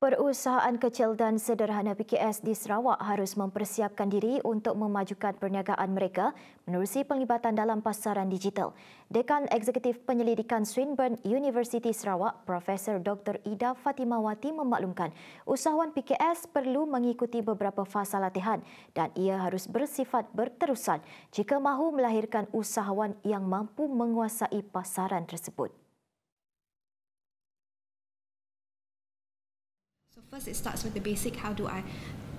Perusahaan kecil dan sederhana PKS di Sarawak harus mempersiapkan diri untuk memajukan perniagaan mereka menerusi penglibatan dalam pasaran digital. Dekan Eksekutif Penyelidikan Swinburne University Sarawak, Profesor Dr. Ida Fatimawati memaklumkan usahawan PKS perlu mengikuti beberapa fasa latihan dan ia harus bersifat berterusan jika mahu melahirkan usahawan yang mampu menguasai pasaran tersebut. So first it starts with the basic how do I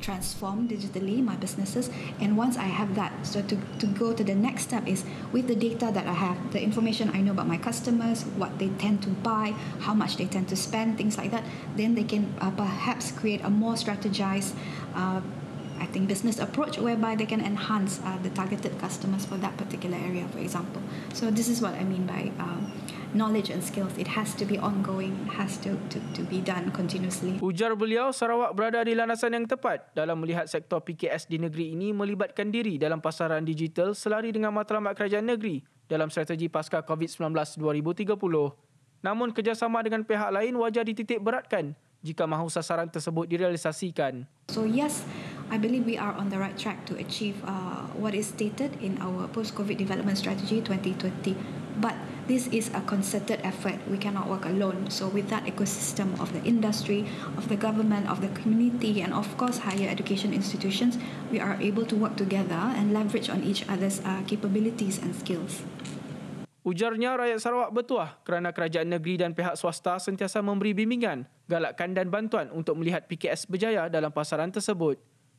transform digitally my businesses and once I have that so to, to go to the next step is with the data that I have the information I know about my customers what they tend to buy how much they tend to spend things like that then they can uh, perhaps create a more strategized uh, I think, business approach whereby they can enhance uh, the targeted customers for that particular area, for example. So this is what I mean by um, knowledge and skills. It has to be ongoing, has to, to, to be done continuously. Ujar beliau, Sarawak berada di landasan yang tepat dalam melihat sektor PKS di negeri ini melibatkan diri dalam pasaran digital selari dengan matlamat kerajaan negeri dalam strategi pasca COVID-19 2030. Namun kerjasama dengan pihak lain wajar dititik beratkan jika mahu sasaran tersebut direalisasikan. So yes, I believe we are on the right track to achieve uh, what is stated in our post-COVID development strategy 2020. But this is a concerted effort. We cannot work alone. So with that ecosystem of the industry, of the government, of the community, and of course higher education institutions, we are able to work together and leverage on each other's uh, capabilities and skills. Ujarnya rakyat Sarawak bertuah kerana kerajaan negeri dan pihak swasta sentiasa memberi bimbingan, galakan dan bantuan untuk melihat PKS berjaya dalam pasaran tersebut.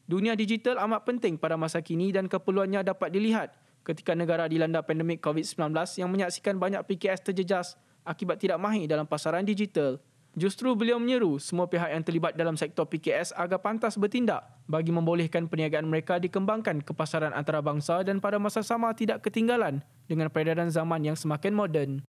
Dunia digital amat penting pada masa kini dan keperluannya dapat dilihat ketika negara dilanda pandemik COVID-19 yang menyaksikan banyak PKS terjejas akibat tidak mahir dalam pasaran digital. Justru beliau menyeru semua pihak yang terlibat dalam sektor PKS agar pantas bertindak bagi membolehkan perniagaan mereka dikembangkan ke pasaran antarabangsa dan pada masa sama tidak ketinggalan dengan peredaran zaman yang semakin moden.